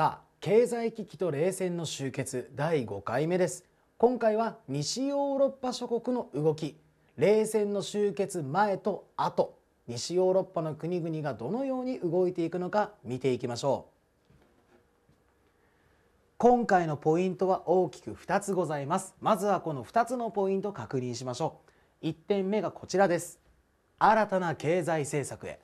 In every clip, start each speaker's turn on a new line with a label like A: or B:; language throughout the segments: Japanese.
A: さあ経済危機と冷戦の終結第5回目です今回は西ヨーロッパ諸国の動き冷戦の終結前と後西ヨーロッパの国々がどのように動いていくのか見ていきましょう今回のポイントは大きく2つございますまずはこの2つのポイント確認しましょう1点目がこちらです新たな経済政策へ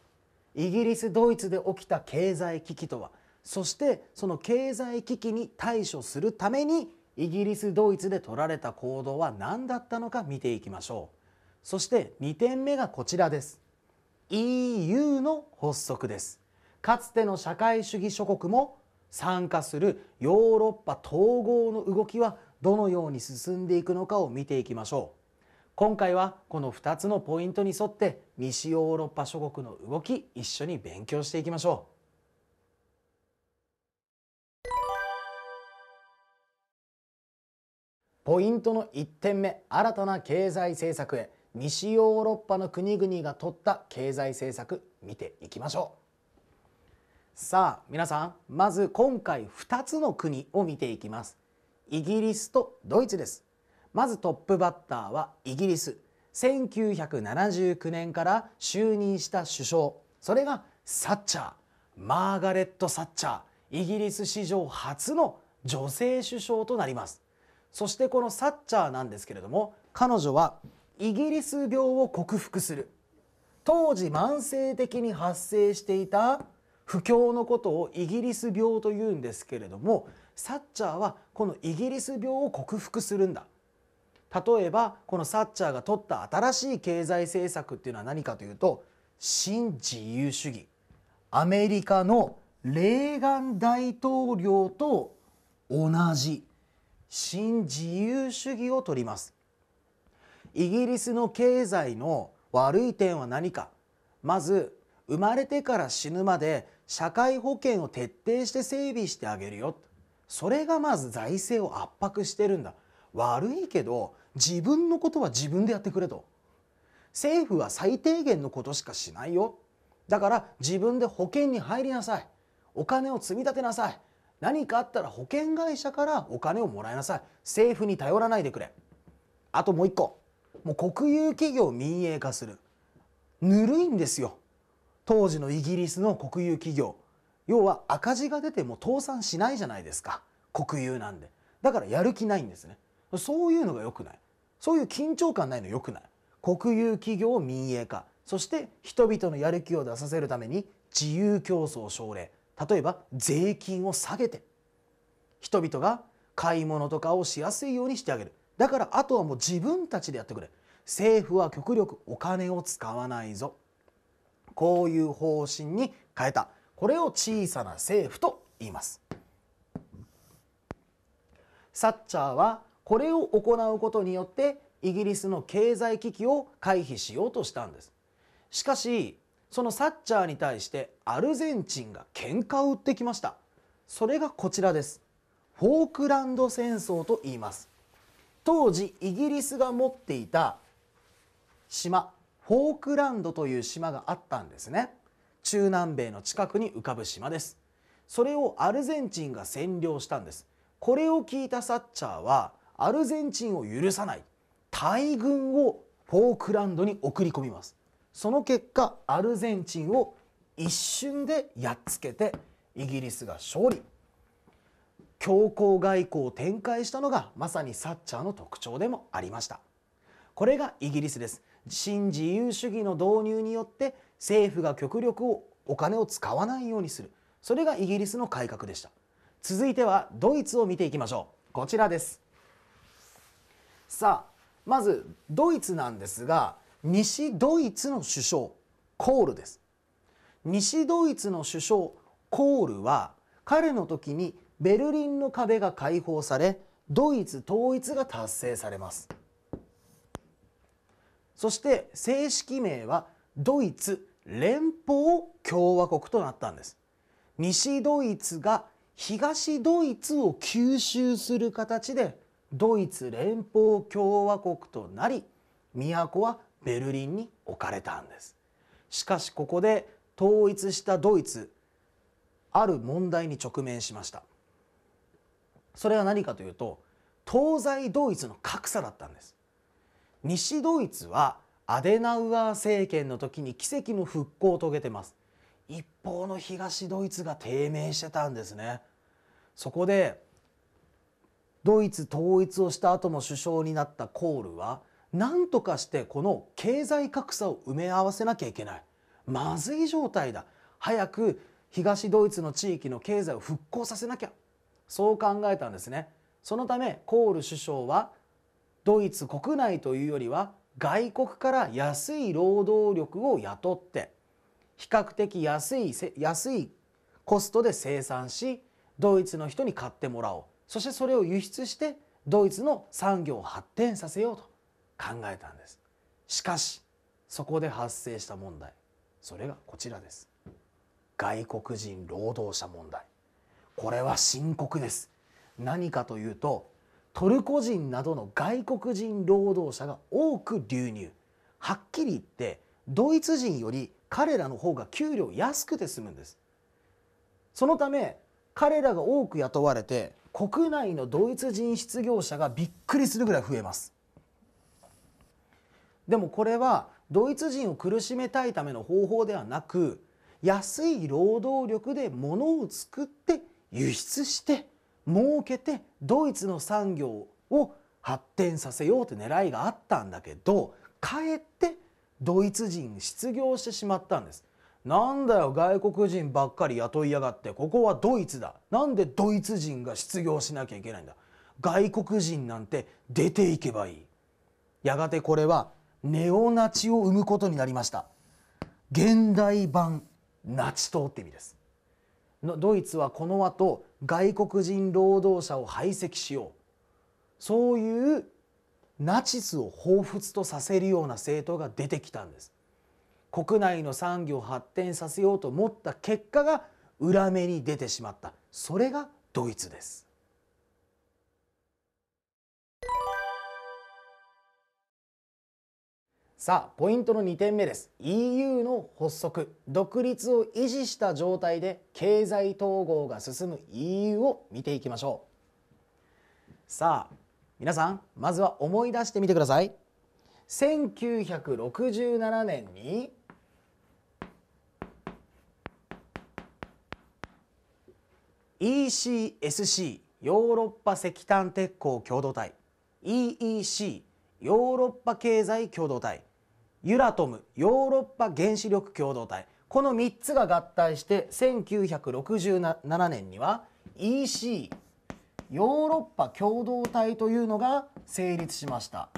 A: イギリス・ドイツで起きた経済危機とはそしてその経済危機に対処するためにイギリスドイツで取られた行動は何だったのか見ていきましょうそして2点目がこちらです EU の発足ですかつての社会主義諸国も参加するヨーロッパ統合の動きはどのように進んでいくのかを見ていきましょう今回はこの2つのポイントに沿って西ヨーロッパ諸国の動き一緒に勉強していきましょうポイントの1点目新たな経済政策へ西ヨーロッパの国々が取った経済政策見ていきましょうさあ皆さんまず今回2つの国を見ていきますイギリスとドイツですまずトップバッターはイギリス1979年から就任した首相それがサッチャーマーガレット・サッチャーイギリス史上初の女性首相となりますそしてこのサッチャーなんですけれども彼女はイギリス病を克服する当時慢性的に発生していた不況のことをイギリス病というんですけれどもサッチャーはこのイギリス病を克服するんだ例えばこのサッチャーが取った新しい経済政策っていうのは何かというと新自由主義アメリカのレーガン大統領と同じ新自由主義を取りますイギリスの経済の悪い点は何かまず生まれてから死ぬまで社会保険を徹底して整備してあげるよそれがまず財政を圧迫してるんだ悪いけど自分のことは自分でやってくれと政府は最低限のことしかしないよだから自分で保険に入りなさいお金を積み立てなさい何かあったら保険会社からお金をもらいなさい政府に頼らないでくれあともう一個もう国有企業民営化するぬるいんですよ当時のイギリスの国有企業要は赤字が出ても倒産しないじゃないですか国有なんでだからやる気ないんですねそういうのが良くないそういう緊張感ないの良くない国有企業民営化そして人々のやる気を出させるために自由競争奨励例えば税金を下げて人々が買い物とかをしやすいようにしてあげるだからあとはもう自分たちでやってくれ政府は極力お金を使わないぞこういう方針に変えたこれを小さな政府と言いますサッチャーはこれを行うことによってイギリスの経済危機を回避しようとしたんですしかしそのサッチャーに対してアルゼンチンが喧嘩を売ってきましたそれがこちらですフォークランド戦争と言います当時イギリスが持っていた島フォークランドという島があったんですね中南米の近くに浮かぶ島ですそれをアルゼンチンが占領したんですこれを聞いたサッチャーはアルゼンチンを許さない大軍をフォークランドに送り込みますその結果アルゼンチンを一瞬でやっつけてイギリスが勝利強硬外交を展開したのがまさにサッチャーの特徴でもありましたこれがイギリスです新自由主義の導入によって政府が極力をお金を使わないようにするそれがイギリスの改革でした続いてはドイツを見ていきましょうこちらですさあまずドイツなんですが西ドイツの首相コールです西ドイツの首相コールは彼の時にベルリンの壁が解放されドイツ統一が達成されますそして正式名はドイツ連邦共和国となったんです西ドイツが東ドイツを吸収する形でドイツ連邦共和国となり都はベルリンに置かれたんですしかしここで統一したドイツある問題に直面しましたそれは何かというと東西ドイツの格差だったんです西ドイツはアデナウアー政権の時に奇跡の復興を遂げてます一方の東ドイツが低迷してたんですねそこでドイツ統一をした後も首相になったコールは何とかしてこの経済格差を埋め合わせなきゃいけないまずい状態だ早く東ドイツの地域の経済を復興させなきゃそう考えたんですねそのためコール首相はドイツ国内というよりは外国から安い労働力を雇って比較的安い安いコストで生産しドイツの人に買ってもらおうそしてそれを輸出してドイツの産業を発展させようと考えたんですしかしそこで発生した問題それがこちらです外国人労働者問題これは深刻です何かというとトルコ人などの外国人労働者が多く流入はっきり言ってドイツ人より彼らの方が給料安くて済むんですそのため彼らが多く雇われて国内のドイツ人失業者がびっくりするぐらい増えますでもこれはドイツ人を苦しめたいための方法ではなく安い労働力で物を作って輸出して儲けてドイツの産業を発展させようって狙いがあったんだけどかえってドイツ人失業してしまったんです。なんだよ外国人ばっかり雇いやがってここはドイツだなんでドイツ人が失業しなきゃいけないんだ外国人なんて出ていけばいいやがてこれはネオナチを生むことになりました現代版ナチ党って意味ですドイツはこの後外国人労働者を排斥しようそういうナチスを彷彿とさせるような政党が出てきたんです国内の産業を発展させようと思った結果が裏目に出てしまったそれがドイツですさあポイントの2点目です EU の発足独立を維持した状態で経済統合が進む EU を見ていきましょうさあ皆さんまずは思い出してみてください1967年に「ECSC ヨーロッパ石炭鉄鋼共同体」EEC ヨーロッパ経済共同体ユラトムヨーロッパ原子力共同体この3つが合体して1967年には EC ヨーロッパ共同体というのが成立しました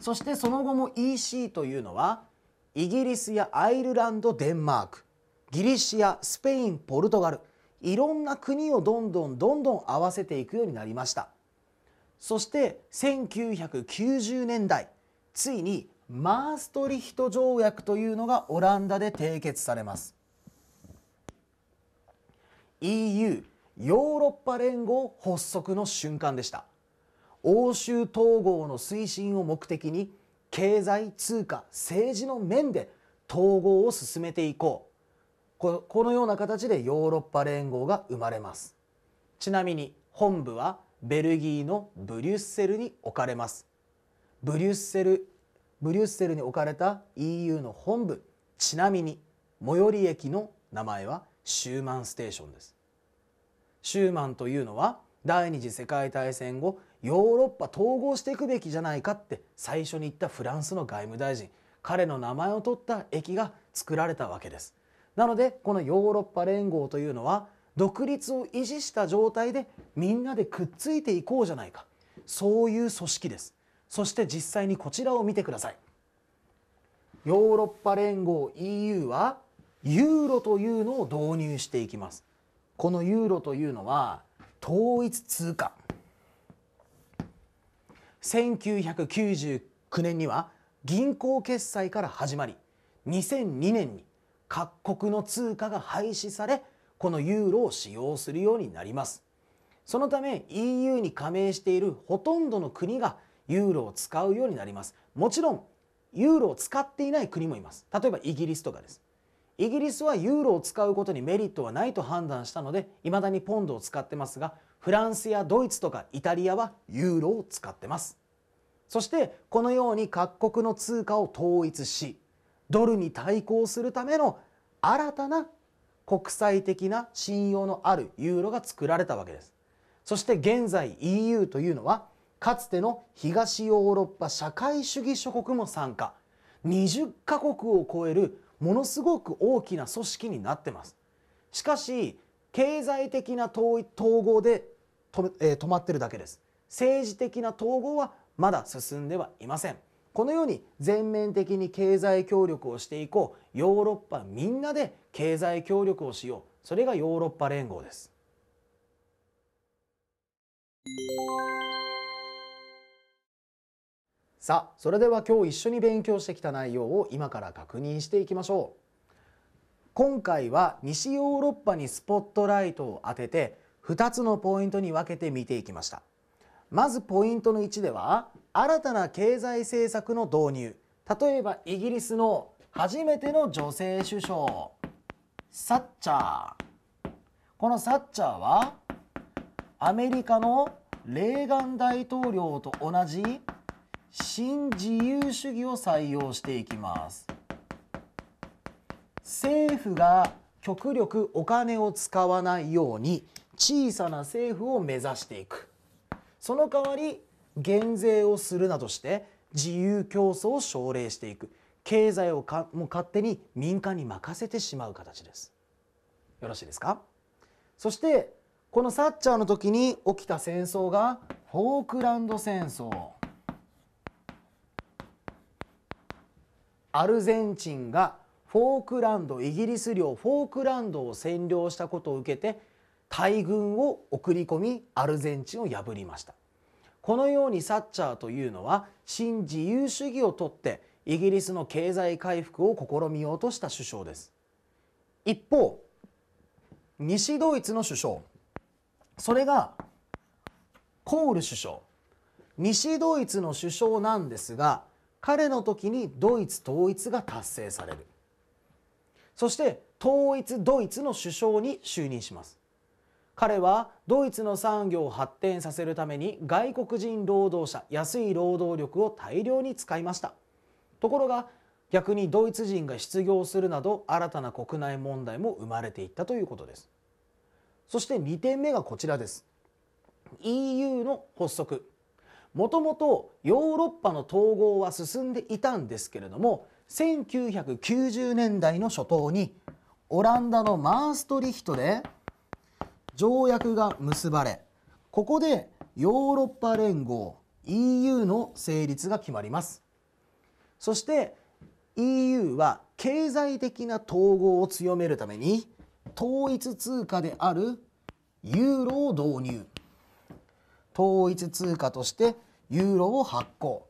A: そしてその後も EC というのはイギリスやアイルランドデンマークギリシアスペインポルトガルいろんな国をどんどんどんどん合わせていくようになりましたそして1990年代ついにマーストリヒト条約というのがオランダで締結されます EU ヨーロッパ連合発足の瞬間でした欧州統合の推進を目的に経済通貨政治の面で統合を進めていこうこのような形でヨーロッパ連合が生まれますちなみに本部はベルギーのブリュッセルに置かれますブリュッセルブリュッセルに置かれた EU の本部ちなみに最寄り駅の名前はシューマンステーションですシューマンというのは第二次世界大戦後ヨーロッパ統合していくべきじゃないかって最初に言ったフランスの外務大臣彼の名前を取った駅が作られたわけですなのでこのヨーロッパ連合というのは独立を維持した状態でみんなでくっついていこうじゃないかそういう組織ですそして実際にこちらを見てくださいヨーロッパ連合 EU はユーロというのを導入していきますこのユーロというのは統一通貨1999年には銀行決済から始まり2002年に各国の通貨が廃止されこのユーロを使用するようになりますそのため EU に加盟しているほとんどの国がユーロを使うようになりますもちろんユーロを使っていない国もいます例えばイギリスとかですイギリスはユーロを使うことにメリットはないと判断したのでいまだにポンドを使ってますがフランスやドイツとかイタリアはユーロを使ってますそしてこのように各国の通貨を統一しドルに対抗するための新たな国際的な信用のあるユーロが作られたわけですそして現在 EU というのはかつての東ヨーロッパ社会主義諸国も参加20カ国を超えるものすごく大きな組織になってますしかし経済的な統合でと、えー、止まってるだけです政治的な統合はまだ進んではいませんこのように全面的に経済協力をしていこうヨーロッパみんなで経済協力をしようそれがヨーロッパ連合ですさあそれでは今日一緒に勉強してきた内容を今から確認していきましょう今回は西ヨーロッパにスポットライトを当てて2つのポイントに分けて見ていきましたまずポイントの1では新たな経済政策の導入例えばイギリスの初めての女性首相サッチャーこのサッチャーはアメリカのレーガン大統領と同じ新自由主義を採用していきます政府が極力お金を使わないように小さな政府を目指していくその代わり減税をするなどして自由競争を奨励していく経済をかもう勝手に民間に任せてしまう形ですよろしいですかそしてこのサッチャーの時に起きた戦争がフォークランド戦争アルゼンチンがフォークランドイギリス領フォークランドを占領したことを受けて大軍を送り込みアルゼンチンを破りましたこのようにサッチャーというのは新自由主義をとってイギリスの経済回復を試みようとした首相です一方西ドイツの首相それがコール首相西ドイツの首相なんですが彼の時にドイツ統一が達成されるそして統一ドイツの首相に就任します彼はドイツの産業を発展させるために外国人労働者安い労働力を大量に使いましたところが逆にドイツ人が失業するなど新たな国内問題も生まれていったということですそして2点目がこちらです EU の発足もともとヨーロッパの統合は進んでいたんですけれども1990年代の初頭にオランダのマーストリヒトで条約が結ばれここでヨーロッパ連合 EU の成立が決まりますそして EU は経済的な統合を強めるために統一通貨であるユーロを導入統一通貨としてユーロを発行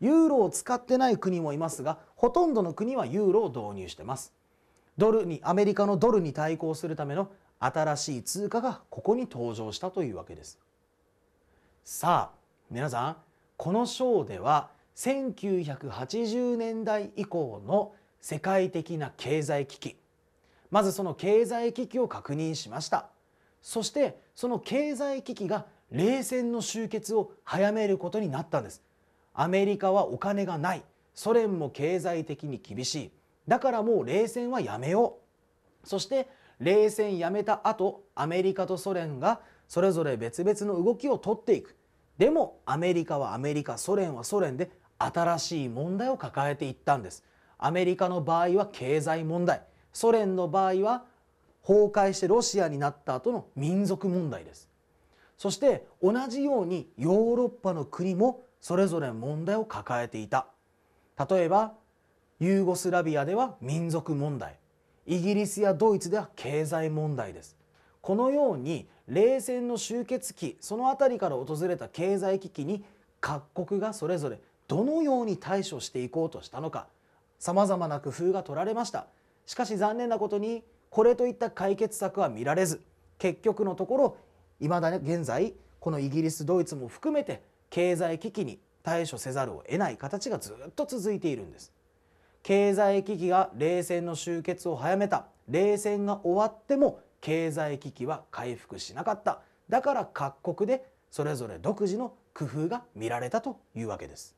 A: ユーロを使ってない国もいますがほとんどの国はユーロを導入してますドルにアメリカのドルに対抗するための新しい通貨がここに登場したというわけですさあ皆さんこの章では1980年代以降の世界的な経済危機まずその経済危機を確認しましたそしてその経済危機が冷戦の終結を早めることになったんですアメリカはお金がないソ連も経済的に厳しいだからもう冷戦はやめようそして冷戦やめた後アメリカとソ連がそれぞれ別々の動きを取っていくでもアメリカはアメリカソ連はソ連で新しい問題を抱えていったんですアメリカの場合は経済問題ソ連の場合は崩壊してロシアになった後の民族問題ですそして同じようにヨーロッパの国もそれぞれ問題を抱えていた例えばユーゴスラビアでは民族問題イギリスやドイツでは経済問題ですこのように冷戦の終結期その辺りから訪れた経済危機に各国がそれぞれどのように対処していこうとしたのかさまざまな工夫が取られましたしかし残念なことにこれといった解決策は見られず結局のところいまだ現在このイギリスドイツも含めて経済危機に対処せざるを得ない形がずっと続いているんです経済危機が冷戦の終結を早めた冷戦が終わっても経済危機は回復しなかっただから各国でそれぞれ独自の工夫が見られたというわけです